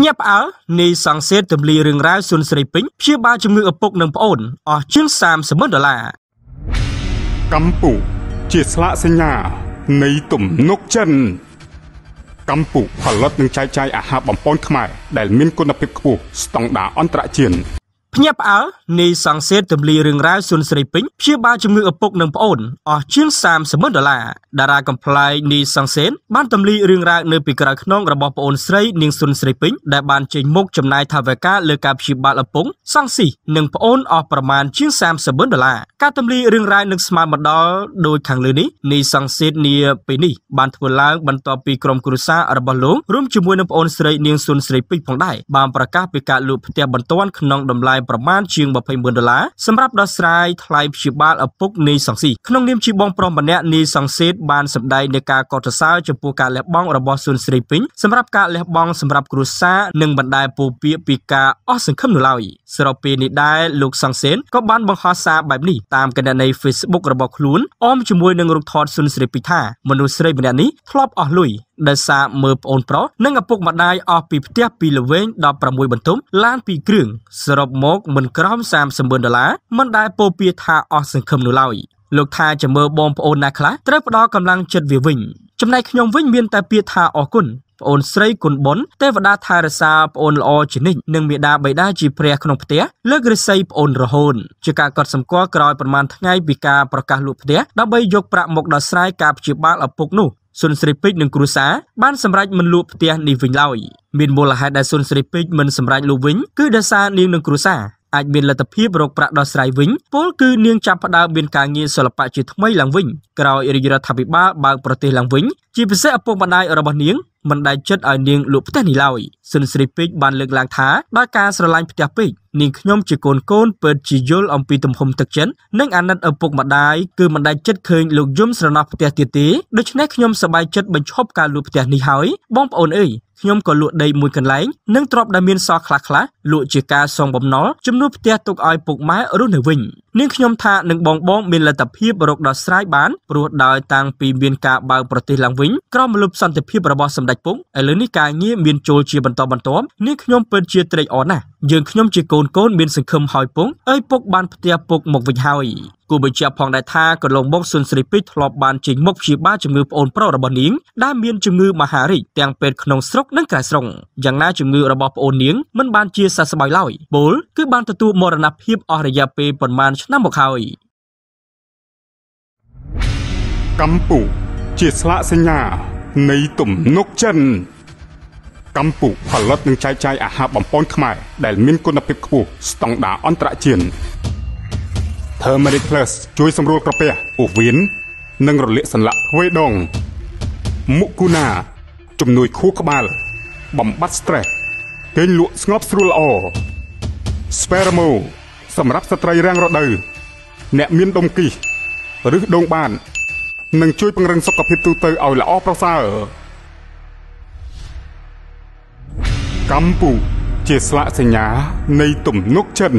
ភ្ញាក់ផ្អើលនៃសង្ស័យទម្លីរឿងរ៉ាវសុនស្រីពេញព្យាបាលជំងឺឪពុកនិងប្អូនអស់ជាង30,000ដុល្លារកម្ពុជាជាស្លាកសញ្ញា នៃទំនុកចិនកម្ពុជាផលិតនិងចែកចាយអាហារបំពន់ខ្មែរដែលមានគុណភាពខ្ពស់ស្តង់ដារអន្តរជាតិភ្ញាក់ផ្អើលនៃសង្ស័តទម្លីរឿងរ៉ាវសុនស្រីពេញព្យាបាលជំងឺឪពុកនិងប្អូនអស់ជាង30ម៉ឺនដុល្លារតារាកំ pl ាយនៃសង្ស័តបានទម្លីរឿងរ៉ាវនៅពីក្រោយខ្នងរបស់ប្អូនស្រីនាងសុនស្រីពេញដែលបានចេញមុខចំណាយថវិកាលើការព្យាបាលឪពុកសង្ស័យនិងប្អូនអស់ប្រមាណជាង30ម៉ឺនដុល្លារការទម្លីរឿងរ៉ាវនឹងស្មើមកដល់ដោយខាងលើនេះនៃសង្ស័តនីពេលនេះបានធ្វើឡើងបន្ទាប់ពីក្រុមគ្រួសាររបស់លោករួមជាមួយនឹងប្អូនស្រីនាងសុនស្រីពេញផងដែរបានប្រកាសពីការលូកផ្ទះបន្ទាន់ក្នុងតម្លៃប្រមាណជាង200,000ដុល្លារសម្រាប់ដោះស្រាយថ្លៃព្យាបាលឪពុកនីសង្ស៊ីក្នុងនាមជាបងប្រុសម្នាក់នីសង្ស៊ីតបានសម្ដែងនៃការកោតសរសើរចំពោះការលះបង់របស់សុនស្រីពេញសម្រាប់ការលះបង់សម្រាប់គ្រួសារនិងបណ្ដាពូពាកពីការអស់សង្ឃឹមនោះឡើយស្របពេលនេះដែរលោក សង្សេនក៏បានបង្ហោះសារបែបនេះតាមគណនី Facebook របស់ខ្លួនអមជាមួយនឹងរូបថតសុនស្រីពេញថាមនុស្សស្រីម្នាក់នេះធ្លាប់អស់លុយដោយសារមើលប្អូនប្រុសនិងឪពុកម្ដាយអស់ពីផ្ទះពីល្វែង16បន្ទុំឡាន2គ្រឿងសរុបមកមិនក្រោម39ដុល្លារមិនដែលពោពាក្យថាអស់សង្ឃឹមនោះឡើយលោកថាចាំមើលបងប្អូនណាខ្លះត្រូវផ្ដល់កម្លាំងចិត្តវាវិញ ចំណែកខ្ញុំវិញ មានតែពាក្យថាអរគុណប្អូនស្រីគុណបុន ទេវតាថារសាប្អូនល្អជានិច្ចនិងមេដាបៃតាជាព្រះក្នុងផ្ទះលើករិស័យប្អូនរហូនជាការកត់សម្គាល់ក្រោយប្រមាណថ្ងៃពីការប្រកាសលក់ផ្ទះដើម្បីយកប្រាក់មកដោះស្រាយការព្យាបាលឪពុកនោះសុនស្រីពេជ្រនិងគ្រួសារបានសម្រេចមិនលក់ផ្ទះនេះវិញឡើយមានមូលហេតុដែលសុនស្រីពេជ្រមិនសម្រេចលក់វិញគឺដោយសារនាងនិងគ្រួសារអាចមានលទ្ធភាពរកប្រាក់ដោះស្រាយវិញពលគឺនាងចាប់ផ្ដើមមានការងារសិល្បៈជាថ្មីឡើងវិញក្រោយរាជរដ្ឋាភិបាលបើកប្រទេសឡើងវិញជាពិសេសឪពុកម្ដាយរបស់នាងមិនដែលចិត្តឲ្យនាងលក់ផ្ទះនេះឡើយស៊ុនស្រីពេជ្របានលើកឡើងថាដោយការស្រឡាញ់ផ្ទះពេជ្រនាងខ្ញុំជាកូនកូនពិតជាយល់អំពីទំហំទឹកចិត្តនិងអាណិតឪពុកម្ដាយគឺមិនដែលចិត្តឃើញលោកយំស្រណោះផ្ទះទៀតទេដូច្នេះខ្ញុំសប្បាយចិត្តបញ្ឈប់ការលក់ផ្ទះនេះហើយបងប្អូនអើយខ្ញុំក៏លក់ដីមួយកន្លែងនិងទ្រព្យដែលមានសល់ខ្លះខ្លះលក់ជាការសងបំណុលជំនួសផ្ទះទុកឲ្យពុកម៉ែរស់នៅវិញនាងខ្ញុំថានឹងបងបងមានលទ្ធភាពរកដោះស្រាយបានព្រោះដោយតាំងពីមានការបើកប្រទេសឡើងវិញក្រមលុបសន្តិភាពរបស់សម្ដេចពុកឥឡូវនេះការងារមានចូលជាបន្តបន្ទាប់នាងខ្ញុំពិតជាត្រេកអរណាស់យើងខ្ញុំជាកូនកូនមានសង្ឃឹមហើយពុកអើយពុកបានផ្ទះពុកមកវិញហើយគូបញ្ជាក់ផងដែរថាកន្លងមកស៊ុនស្រីពេជ្រធ្លាប់បានជិញមុខព្យាបាលជំងឺប្អូនប្រុសរបស់នាងដែលមានជំងឺមហារីកទាំងពេទ្យក្នុងស្រុកនិងក្រៅស្រុកយ៉ាងណាជំងឺរបស់ប្អូននាងមិនបានជាសះស្បើយឡើយពលគឺបានទទួលមរណភាពអស់រយៈពេលប្រមាណឆ្នាំមកហើយកម្ពុជាជាស្លាកសញ្ញានៃទំនុកចិនកម្ពុជាផលិតនិងចែកចាយអាហារបំពន់ខ្មែរដែលមានគុណភាពខ្ពស់ស្តង់ដារអន្តរជាតិ Turmeric Plus ជួយសម្រួលក្រពះពោះវៀននិងរលាកសន្លាក់វេដងមុគូណាជំនួយ ខួរក្បាល បំបត្តិ stress គេងលក់ស្ងប់ស្រួលល្អ Spermo សម្រាប់ស្ត្រីរាំងរដូវអ្នក មានដុំគីសឬដងបាននឹងជួយពង្រឹងសុខភាពទូទៅឲ្យល្អប្រសើរកម្ពុជាជាស្លាកសញ្ញា នៃទំនុកចិត្ត